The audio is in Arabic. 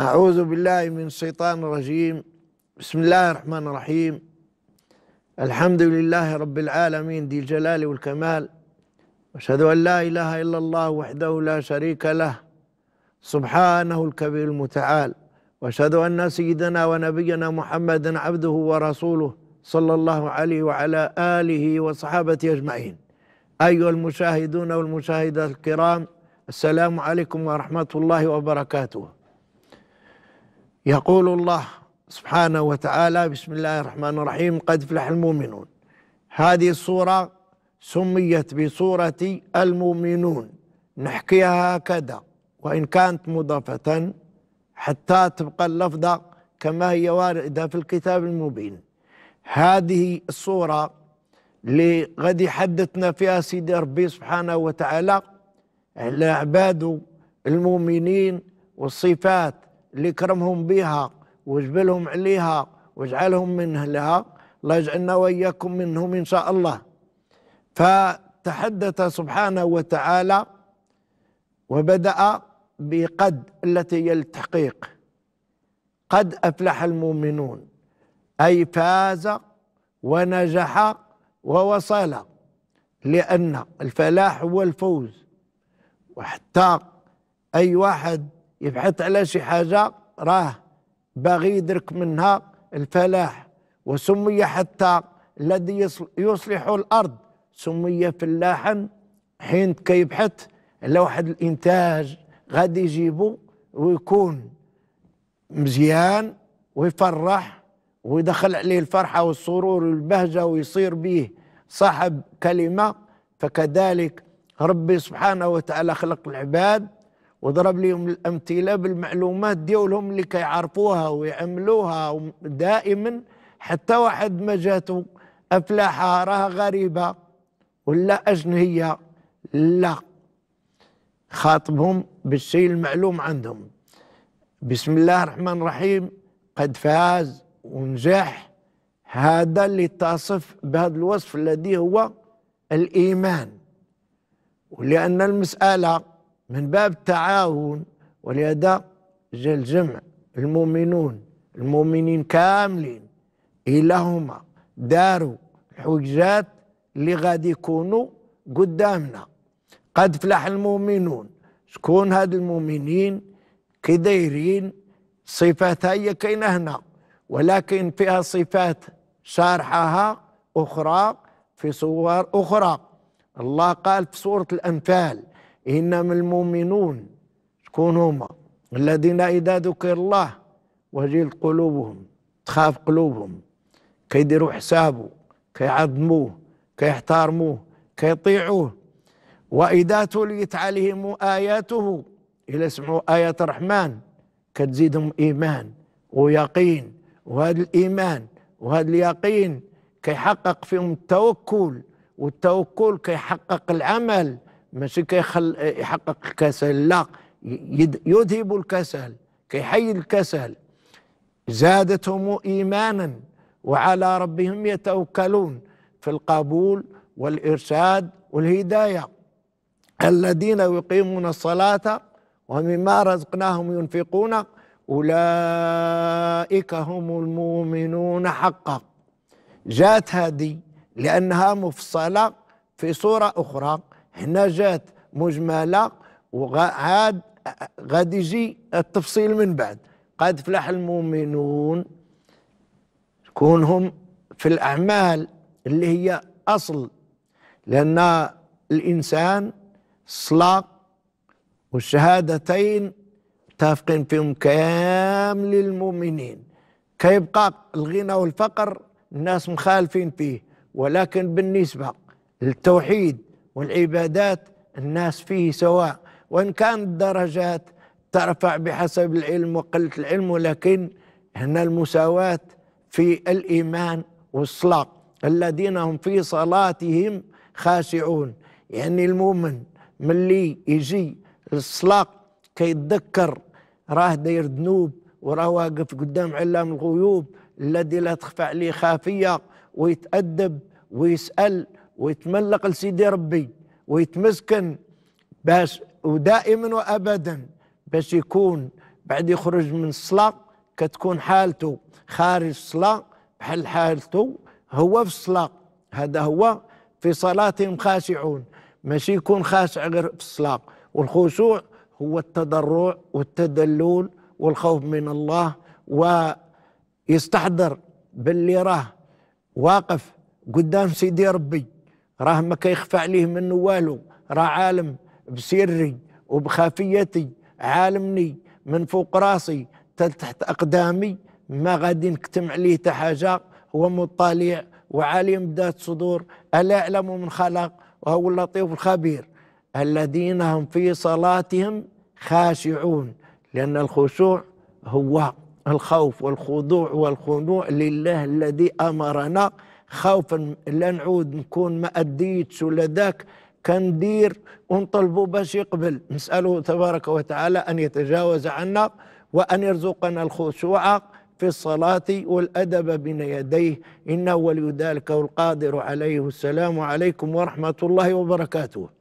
أعوذ بالله من الشيطان الرجيم بسم الله الرحمن الرحيم الحمد لله رب العالمين ذي الجلال والكمال أشهد أن لا إله إلا الله وحده لا شريك له سبحانه الكبير المتعال وأشهد أن سيدنا ونبينا محمدا عبده ورسوله صلى الله عليه وعلى آله وصحابته أجمعين أيها المشاهدون والمشاهدات الكرام السلام عليكم ورحمة الله وبركاته يقول الله سبحانه وتعالى بسم الله الرحمن الرحيم قد فلح المؤمنون هذه الصورة سميت بصورة المؤمنون نحكيها هكذا وإن كانت مضافة حتى تبقى اللفظة كما هي واردة في الكتاب المبين هذه الصورة اللي غادي يحدثنا فيها سيدي ربي سبحانه وتعالى على عباد المؤمنين والصفات اللي كرمهم بها وجبلهم عليها واجعلهم من أهلها الله يجعلنا وإياكم منهم إن شاء الله فتحدث سبحانه وتعالى وبدأ بقد التي هي التحقيق قد أفلح المؤمنون أي فاز ونجح ووصل لأن الفلاح هو الفوز وحتى أي واحد يبحث على شي حاجة راه باغي يدرك منها الفلاح وسمي حتى الذي يصلح الأرض سمي فلاحا حين كيبحث على واحد الإنتاج غادي يجيبو ويكون مزيان ويفرح ويدخل عليه الفرحة والسرور والبهجة ويصير به صاحب كلمة فكذلك ربي سبحانه وتعالى خلق العباد وضرب لهم الأمثلة بالمعلومات ديالهم اللي كيعرفوها ويعملوها دائما حتى واحد ما جاتو أفلاحة راها غريبة ولا أجنهية لا خاطبهم بالشيء المعلوم عندهم بسم الله الرحمن الرحيم قد فاز ونجح هذا اللي تصف بهذا الوصف الذي هو الإيمان ولأن المسألة من باب التعاون ولهذا الجمع المؤمنون المؤمنين كاملين الى هما داروا الحجات اللي غادي يكونوا قدامنا قد فلح المؤمنون شكون هاد المؤمنين كي دايرين صفاتها هي كاينه هنا ولكن فيها صفات شارحها اخرى في صور اخرى الله قال في سوره الانفال إنما المؤمنون شكون هما الذين إذا ذكر الله وجلت قلوبهم تخاف قلوبهم كيديروا حسابه كيعظموه كيحتارموه كيطيعوه وإذا تليت عليهم آياته إلى سمعوا آيات الرحمن كتزيدهم إيمان ويقين وهذا الإيمان وهذا اليقين كيحقق فيهم التوكل والتوكل كيحقق العمل ماشي كيخل يحقق الكسل لا يذهب الكسل كيحيي الكسل زادتهم ايمانا وعلى ربهم يتوكلون في القبول والارشاد والهدايه الذين يقيمون الصلاه ومما رزقناهم ينفقون اولئك هم المؤمنون حقا جاءت هذه لانها مفصله في صوره اخرى هنا جات مجمله وعاد غادي يجي التفصيل من بعد قد فلح المؤمنون كونهم في الاعمال اللي هي اصل لان الانسان الصلاه والشهادتين متفقين فيهم كامل المؤمنين كيبقى الغنى والفقر الناس مخالفين فيه ولكن بالنسبه للتوحيد والعبادات الناس فيه سواء وإن كانت درجات ترفع بحسب العلم وقلة العلم ولكن هنا المساواة في الإيمان والصلاة الذين هم في صلاتهم خاشعون يعني المؤمن ملي يجي الصلاة كيتذكر راه داير ذنوب وراه واقف قدام علام الغيوب الذي لا تخفى عليه خافية ويتأدب ويسأل ويتملق لسيدي ربي ويتمسكن باش ودائما وابدا باش يكون بعد يخرج من الصلاه كتكون حالته خارج الصلاه بحال حالته هو في الصلاه هذا هو في صلاتهم خاشعون ماشي يكون خاشع غير في الصلاه والخشوع هو التضرع والتدلل والخوف من الله ويستحضر باللي راه واقف قدام سيدي ربي راه ما كيخفى عليه منه والو راه عالم بسري وبخفيتي عالمني من فوق راسي تحت اقدامي ما غادي نكتم عليه حتى حاجه هو مطلع وعالم بذات صدور الا يعلم من خلق وهو اللطيف الخبير الذين هم في صلاتهم خاشعون لان الخشوع هو الخوف والخضوع والخنوع لله الذي امرنا خوفا لا نعود نكون ما أديتش ولا ذاك كندير ونطلبوا باش يقبل نسأله تبارك وتعالى أن يتجاوز عنا وأن يرزقنا الخشوع في الصلاة والأدب بين يديه إنه ولي ذلك القادر عليه السلام عليكم ورحمة الله وبركاته